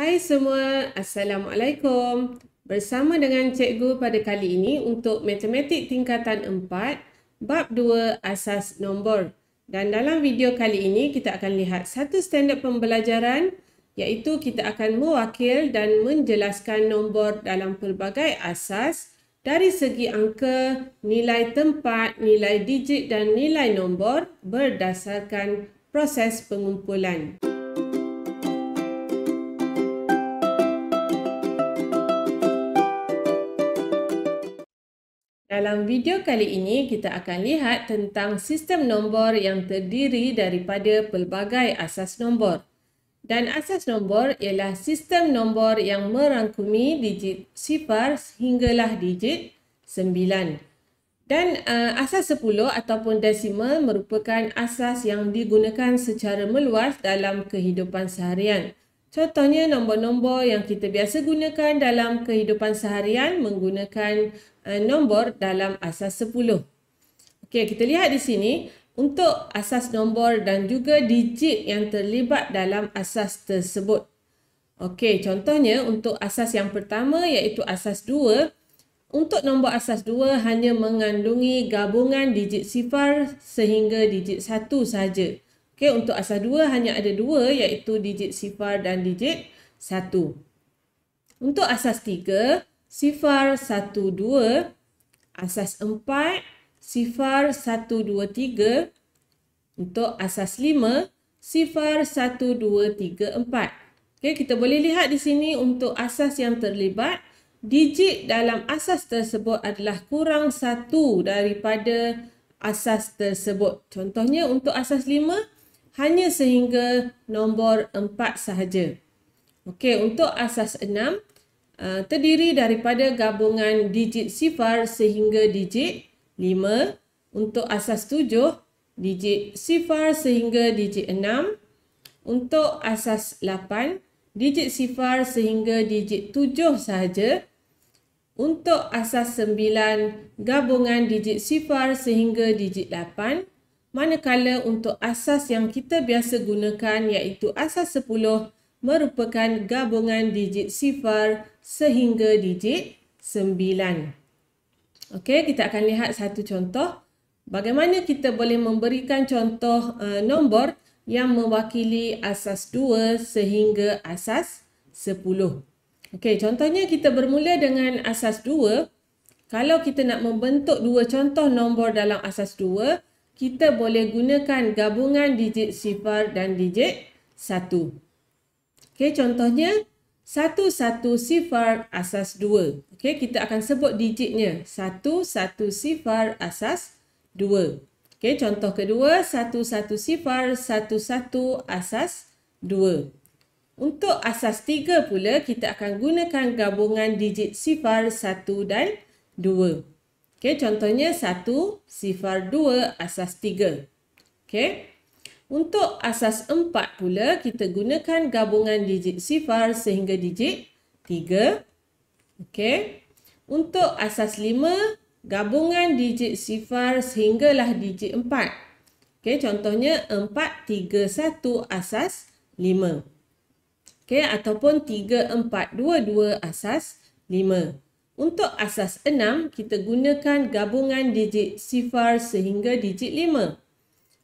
Hai semua, Assalamualaikum. Bersama dengan cikgu pada kali ini untuk Matematik Tingkatan 4, Bab 2 Asas Nombor. Dan dalam video kali ini, kita akan lihat satu standard pembelajaran iaitu kita akan mewakil dan menjelaskan nombor dalam pelbagai asas dari segi angka, nilai tempat, nilai digit dan nilai nombor berdasarkan proses pengumpulan. Dalam video kali ini, kita akan lihat tentang sistem nombor yang terdiri daripada pelbagai asas nombor. Dan asas nombor ialah sistem nombor yang merangkumi digit sifar sehinggalah digit 9. Dan uh, asas 10 ataupun desimal merupakan asas yang digunakan secara meluas dalam kehidupan seharian. Contohnya, nombor-nombor yang kita biasa gunakan dalam kehidupan seharian menggunakan Eh, nombor dalam asas 10. Okey, kita lihat di sini untuk asas nombor dan juga digit yang terlibat dalam asas tersebut. Okey, contohnya untuk asas yang pertama iaitu asas 2, untuk nombor asas 2 hanya mengandungi gabungan digit sifar sehingga digit 1 sahaja. Okey, untuk asas 2 hanya ada 2 iaitu digit sifar dan digit 1. Untuk asas 3, sifar 1-2, asas 4, sifar 1-2-3. Untuk asas 5, sifar 1-2-3-4. Okay, kita boleh lihat di sini untuk asas yang terlibat, digit dalam asas tersebut adalah kurang 1 daripada asas tersebut. Contohnya untuk asas 5, hanya sehingga nombor empat sahaja. Okey, untuk asas enam. Eh, terdiri daripada gabungan digit sifar sehingga digit 5 untuk asas 7 digit sifar sehingga digit 6 untuk asas 8 digit sifar sehingga digit 7 sahaja untuk asas 9 gabungan digit sifar sehingga digit 8 Manakala untuk asas yang kita biasa gunakan iaitu asas merupakan gabungan digit sifar sehingga digit sembilan. Okey, kita akan lihat satu contoh. Bagaimana kita boleh memberikan contoh uh, nombor yang mewakili asas 2 sehingga asas 10. Okey, contohnya kita bermula dengan asas 2. Kalau kita nak membentuk dua contoh nombor dalam asas 2, kita boleh gunakan gabungan digit sifar dan digit satu. Okey, contohnya satu satu sifar asas dua. Okey, kita akan sebut digitnya satu satu sifar asas dua. Okey, contoh kedua satu satu sifar satu satu asas dua. Untuk asas tiga pula kita akan gunakan gabungan digit sifar satu dan dua. Okey, contohnya satu sifar dua asas tiga. Okey. Untuk asas empat pula, kita gunakan gabungan digit sifar sehingga digit tiga. Okey. Untuk asas lima, gabungan digit sifar sehinggalah digit empat. Okey, contohnya empat, tiga, satu asas lima. Okey, ataupun tiga, empat, dua, dua asas lima. Untuk asas enam, kita gunakan gabungan digit sifar sehingga digit lima.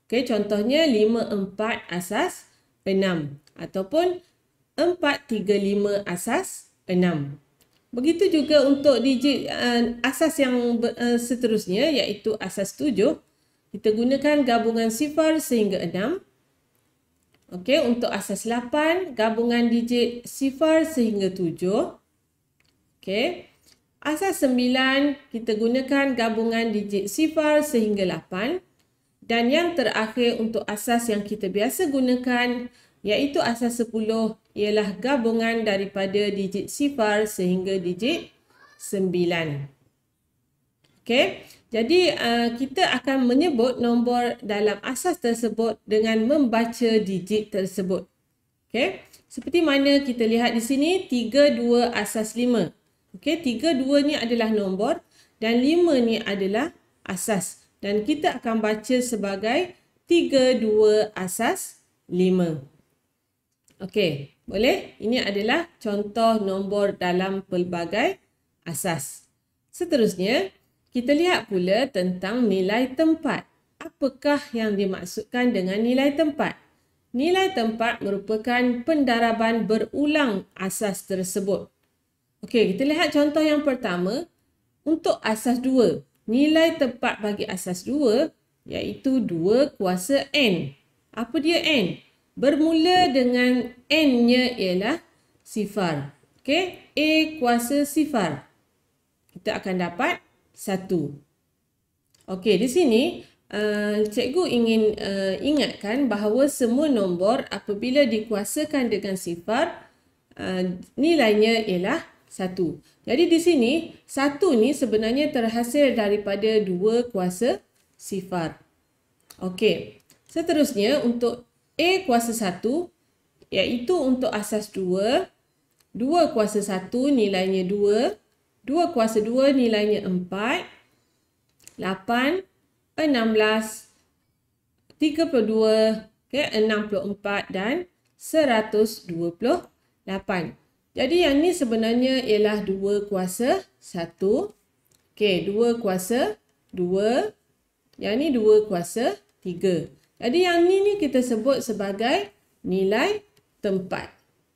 Okey, contohnya 5-4 asas 6 ataupun 4-3-5 asas 6. Begitu juga untuk digit uh, asas yang uh, seterusnya iaitu asas 7. Kita gunakan gabungan sifar sehingga 6. Okey, untuk asas 8, gabungan digit sifar sehingga 7. Okey, asas 9, kita gunakan gabungan digit sifar sehingga 8. Dan yang terakhir untuk asas yang kita biasa gunakan iaitu asas 10 ialah gabungan daripada digit sifar sehingga digit 9. Okey. Jadi uh, kita akan menyebut nombor dalam asas tersebut dengan membaca digit tersebut. Okey. Seperti mana kita lihat di sini 3 2 asas 5. Okey, 3 2 ni adalah nombor dan 5 ni adalah asas dan kita akan baca sebagai 3 2 asas 5. Okey, boleh? Ini adalah contoh nombor dalam pelbagai asas. Seterusnya, kita lihat pula tentang nilai tempat. Apakah yang dimaksudkan dengan nilai tempat? Nilai tempat merupakan pendaraban berulang asas tersebut. Okey, kita lihat contoh yang pertama untuk asas dua nilai tepat bagi asas 2 iaitu 2 kuasa n. Apa dia n? Bermula dengan n-nya ialah sifar. Okey, a kuasa sifar. Kita akan dapat 1. Okey, di sini uh, cikgu ingin uh, ingatkan bahawa semua nombor apabila dikuasakan dengan sifar uh, nilainya ialah satu. Jadi di sini, satu ni sebenarnya terhasil daripada dua kuasa sifar. Okey, seterusnya untuk A kuasa satu, iaitu untuk asas dua, dua kuasa satu nilainya dua, dua kuasa dua nilainya empat, lapan, enam belas, tiga puluh dua, enam puluh empat dan seratus dua puluh lapan. Jadi yang ni sebenarnya ialah 2 kuasa 1. Okey, 2 kuasa 2. Yang ni 2 kuasa 3. Jadi yang ni ni kita sebut sebagai nilai tempat.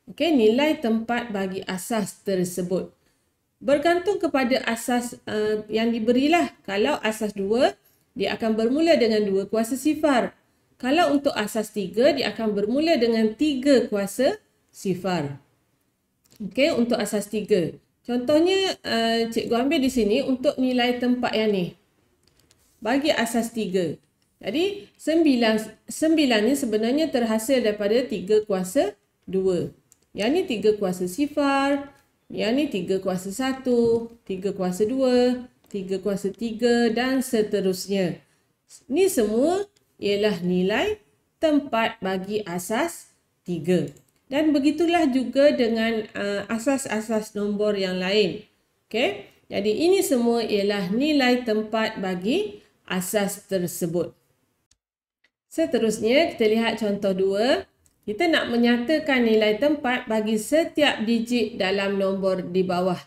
Okey, nilai tempat bagi asas tersebut. Bergantung kepada asas uh, yang diberilah. Kalau asas 2, dia akan bermula dengan 2 kuasa sifar. Kalau untuk asas 3, dia akan bermula dengan 3 kuasa sifar okay, untuk asas tiga, Contohnya, uh, cikgu ambil di sini untuk nilai tempat yang ni. Bagi asas tiga. Jadi, sembilan 9 ni sebenarnya terhasil daripada tiga kuasa dua. Yang ni 3 kuasa sifar. Yang ni 3 kuasa satu, tiga kuasa dua, tiga kuasa tiga dan seterusnya. Ni semua ialah nilai tempat bagi asas tiga. Dan begitulah juga dengan uh, asas-asas nombor yang lain. Okay, Jadi ini semua ialah nilai tempat bagi asas tersebut. Seterusnya kita lihat contoh dua. Kita nak menyatakan nilai tempat bagi setiap digit dalam nombor di bawah.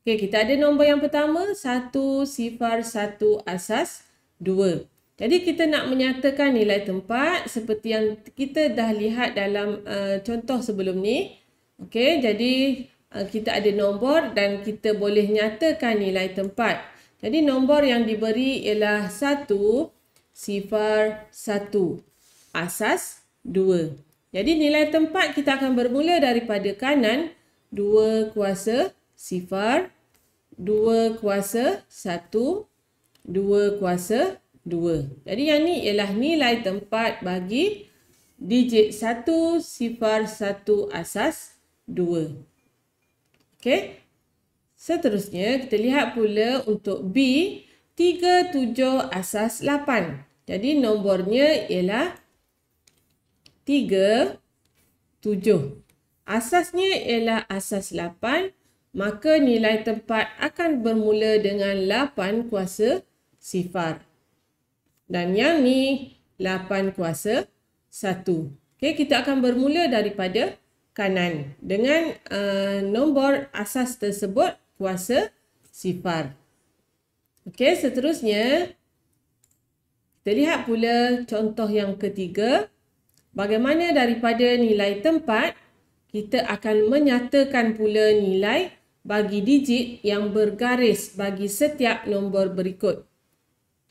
Okay, kita ada nombor yang pertama satu sifar satu asas dua. Jadi kita nak menyatakan nilai tempat seperti yang kita dah lihat dalam uh, contoh sebelum ni. Okey, jadi uh, kita ada nombor dan kita boleh nyatakan nilai tempat. Jadi nombor yang diberi ialah 1, sifar 1, asas 2. Jadi nilai tempat kita akan bermula daripada kanan 2 kuasa sifar, 2 kuasa 1, 2 kuasa dua. Jadi yang ni ialah nilai tempat bagi digit satu sifar satu asas dua. Okey. Seterusnya kita lihat pula untuk B tiga tujuh asas lapan. Jadi nombornya ialah tiga tujuh. Asasnya ialah asas lapan. maka nilai tempat akan bermula dengan lapan kuasa sifar. Dan yang ni 8 kuasa 1. Okey, kita akan bermula daripada kanan dengan uh, nombor asas tersebut kuasa sifar. Okey, seterusnya kita lihat pula contoh yang ketiga bagaimana daripada nilai tempat kita akan menyatakan pula nilai bagi digit yang bergaris bagi setiap nombor berikut.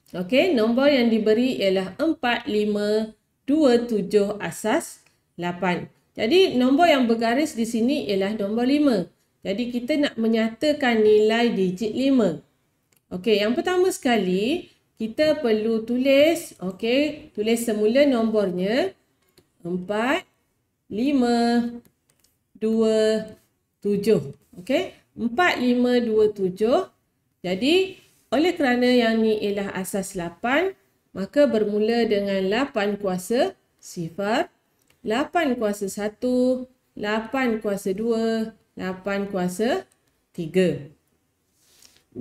Okey, nombor yang diberi ialah 4527 asas 8. Jadi nombor yang bergaris di sini ialah nombor 5. Jadi kita nak menyatakan nilai digit 5. Okey, yang pertama sekali kita perlu tulis, okey, tulis semula nombornya 4 5 2 7 8. Okey, 4527. Jadi oleh kerana yang ni ialah asas 8, maka bermula dengan 8 kuasa sifar, 8 kuasa 1, 8 kuasa 2, 8 kuasa 3.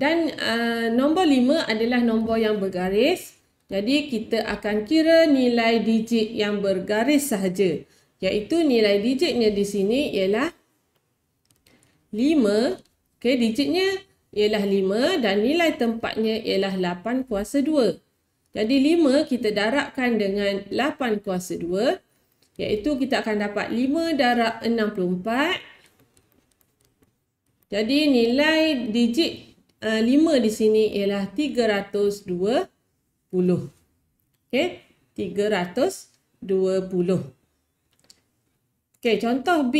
Dan uh, nombor 5 adalah nombor yang bergaris. Jadi kita akan kira nilai digit yang bergaris sahaja. Iaitu nilai digitnya di sini ialah 5. Okay, digitnya ialah 5 dan nilai tempatnya ialah 8 kuasa 2. Jadi 5 kita darabkan dengan 8 kuasa 2 iaitu kita akan dapat 5 darab 64. Jadi nilai digit uh, eh, 5 di sini ialah 320. Okey, 320. Okey, contoh B.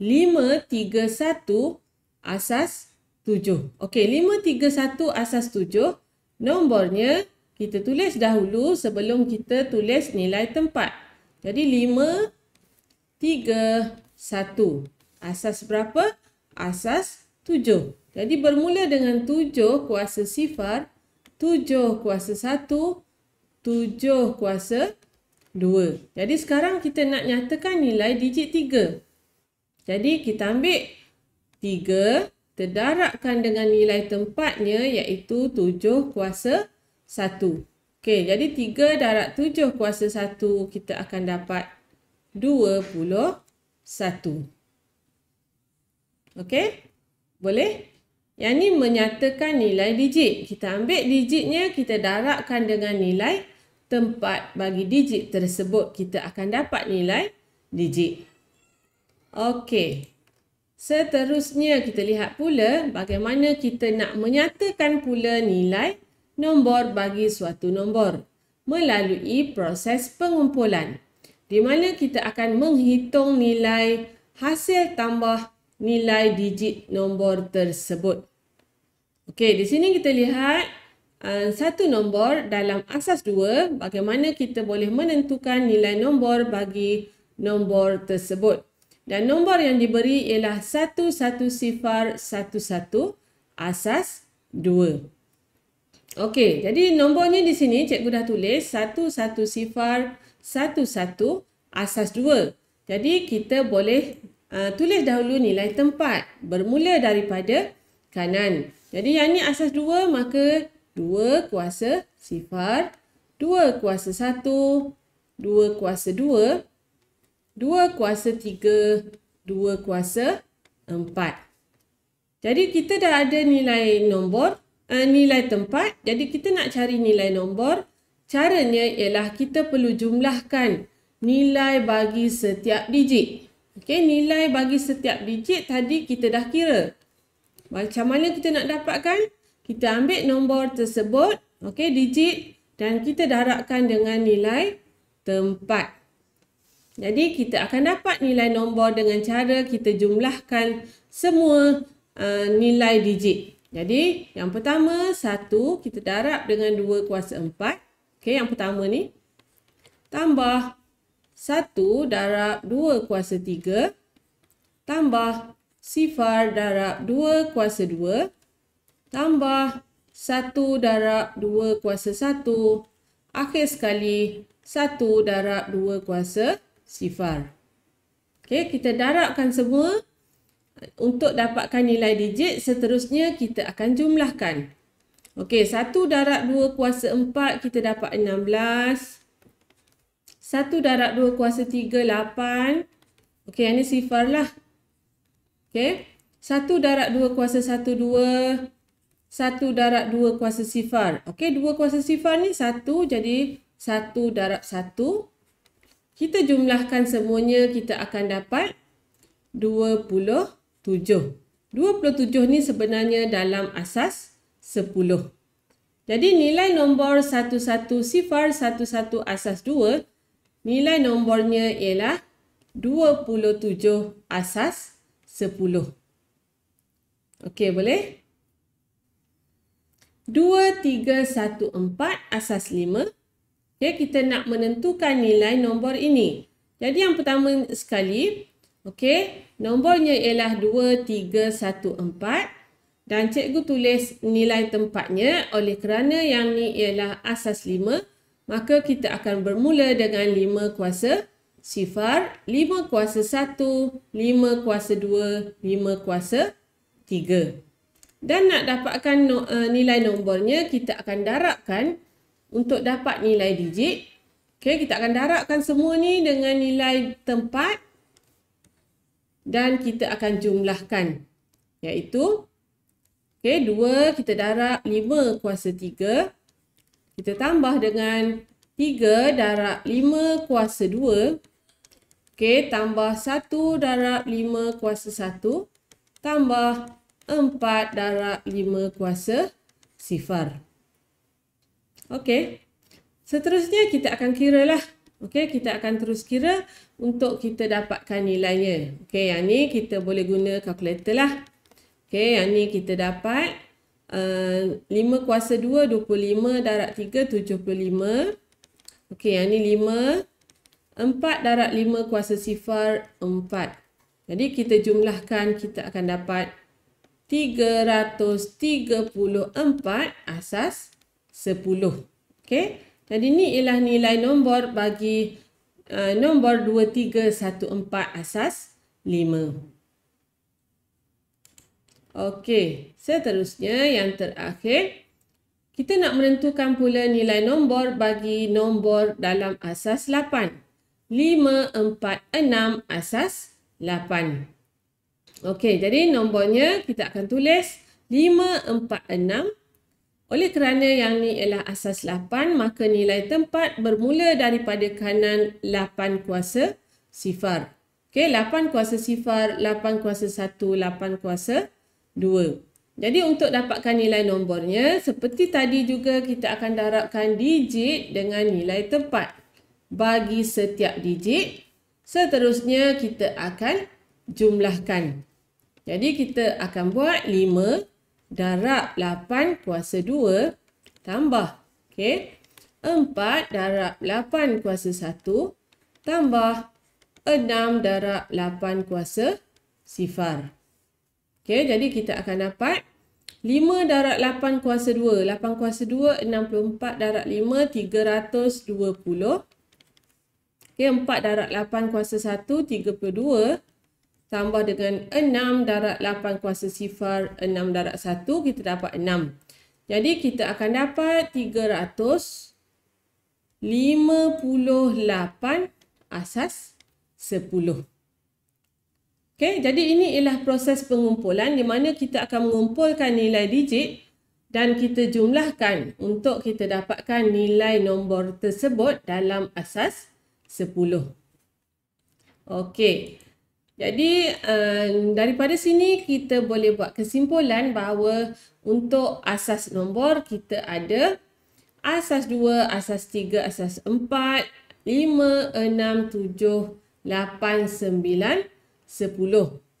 5, 3, 1 asas tujuh. Okey, lima, tiga, satu asas tujuh. Nombornya kita tulis dahulu sebelum kita tulis nilai tempat. Jadi lima, tiga, satu. Asas berapa? Asas tujuh. Jadi bermula dengan tujuh kuasa sifar, tujuh kuasa satu, tujuh kuasa dua. Jadi sekarang kita nak nyatakan nilai digit tiga. Jadi kita ambil tiga, terdarabkan dengan nilai tempatnya iaitu 7 kuasa 1. Okey, jadi 3 darab 7 kuasa 1 kita akan dapat 21. Okey, boleh? Yang ni menyatakan nilai digit. Kita ambil digitnya, kita darabkan dengan nilai tempat bagi digit tersebut. Kita akan dapat nilai digit. Okey. Seterusnya kita lihat pula bagaimana kita nak menyatakan pula nilai nombor bagi suatu nombor melalui proses pengumpulan di mana kita akan menghitung nilai hasil tambah nilai digit nombor tersebut. Okey, di sini kita lihat uh, satu nombor dalam asas dua bagaimana kita boleh menentukan nilai nombor bagi nombor tersebut. Dan nombor yang diberi ialah 1-1 sifar 1-1 asas 2. Okey, jadi nombornya di sini cikgu dah tulis 1-1 sifar 1-1 asas 2. Jadi kita boleh uh, tulis dahulu nilai tempat bermula daripada kanan. Jadi yang ni asas 2 maka 2 kuasa sifar 2 kuasa 1 2 kuasa 2 2 kuasa 3, 2 kuasa 4. Jadi kita dah ada nilai nombor, uh, nilai tempat. Jadi kita nak cari nilai nombor. Caranya ialah kita perlu jumlahkan nilai bagi setiap digit. Okey, nilai bagi setiap digit tadi kita dah kira. Macam mana kita nak dapatkan? Kita ambil nombor tersebut, okey, digit dan kita darabkan dengan nilai tempat. Jadi kita akan dapat nilai nombor dengan cara kita jumlahkan semua uh, nilai digit. Jadi yang pertama 1 kita darab dengan 2 kuasa 4. Okey yang pertama ni tambah 1 darab 2 kuasa 3 tambah sifar darab 2 kuasa 2 tambah 1 darab 2 kuasa 1 akhir sekali 1 darab 2 kuasa 2 sifar. Okey, kita darabkan semua untuk dapatkan nilai digit, seterusnya kita akan jumlahkan. Okey, 1 darab 2 kuasa 4 kita dapat 16. 1 darab 2 kuasa 3 8. Okey, yang ni sifar lah. Okey. 1 darab 2 kuasa 1 2. 1 darab 2 kuasa sifar. Okey, 2 kuasa sifar ni 1 jadi 1 darab 1 kita jumlahkan semuanya kita akan dapat 27. 27 ni sebenarnya dalam asas 10. Jadi nilai nombor 11 sifar 11 asas 2 nilai nombornya ialah 27 asas 10. Okey boleh? 2 3 1 4 asas 5 ya kita nak menentukan nilai nombor ini. Jadi yang pertama sekali, okey, nombornya ialah 2314 dan cikgu tulis nilai tempatnya oleh kerana yang ni ialah asas 5, maka kita akan bermula dengan 5 kuasa sifar, 5 kuasa 1, 5 kuasa 2, 5 kuasa 3. Dan nak dapatkan eh, nilai nombornya, kita akan darabkan untuk dapat nilai digit. Okey, kita akan darabkan semua ni dengan nilai tempat dan kita akan jumlahkan iaitu okey, 2 kita darab 5 kuasa 3 kita tambah dengan 3 darab 5 kuasa 2 okey, tambah 1 darab 5 kuasa 1 tambah 4 darab 5 kuasa sifar. Okey. Seterusnya kita akan kira lah. Okey, kita akan terus kira untuk kita dapatkan nilainya. Okey, yang ni kita boleh guna kalkulator lah. Okey, yang ni kita dapat uh, eh, 5 kuasa 2, 25 darat 3, 75. Okey, yang ni 5. 4 darat 5 kuasa sifar 4. Jadi kita jumlahkan kita akan dapat 334 asas sepuluh. Okey. Jadi ni ialah nilai nombor bagi uh, nombor dua, tiga, satu, empat asas lima. Okey. Seterusnya yang terakhir. Kita nak menentukan pula nilai nombor bagi nombor dalam asas lapan. Lima, empat, enam asas lapan. Okey. Jadi nombornya kita akan tulis lima, empat, enam oleh kerana yang ni ialah asas 8, maka nilai tempat bermula daripada kanan 8 kuasa sifar. Okey, 8 kuasa sifar, 8 kuasa 1, 8 kuasa 2. Jadi untuk dapatkan nilai nombornya, seperti tadi juga kita akan darabkan digit dengan nilai tempat. Bagi setiap digit, seterusnya kita akan jumlahkan. Jadi kita akan buat darab 8 kuasa 2 tambah okay, 4 darab 8 kuasa 1 tambah 6 darab 8 kuasa sifar. Okay, jadi kita akan dapat 5 darab 8 kuasa 2. 8 kuasa 2, 64 darab 5, 320. Okay, 4 darab 8 kuasa 1, 32 tambah dengan 6 darat 8 kuasa sifar 6 darat 1 kita dapat 6. Jadi kita akan dapat 358 asas 10. Okay, jadi ini ialah proses pengumpulan di mana kita akan mengumpulkan nilai digit dan kita jumlahkan untuk kita dapatkan nilai nombor tersebut dalam asas 10. Okey. Jadi eh, daripada sini kita boleh buat kesimpulan bahawa untuk asas nombor kita ada asas 2, asas 3, asas 4, 5, 6, 7, 8, 9, 10.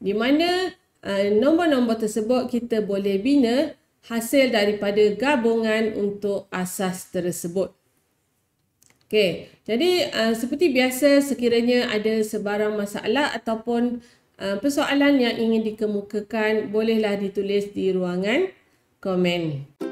Di mana eh, nombor-nombor tersebut kita boleh bina hasil daripada gabungan untuk asas tersebut. Okay, jadi uh, seperti biasa sekiranya ada sebarang masalah ataupun uh, persoalan yang ingin dikemukakan bolehlah ditulis di ruangan komen. Okay.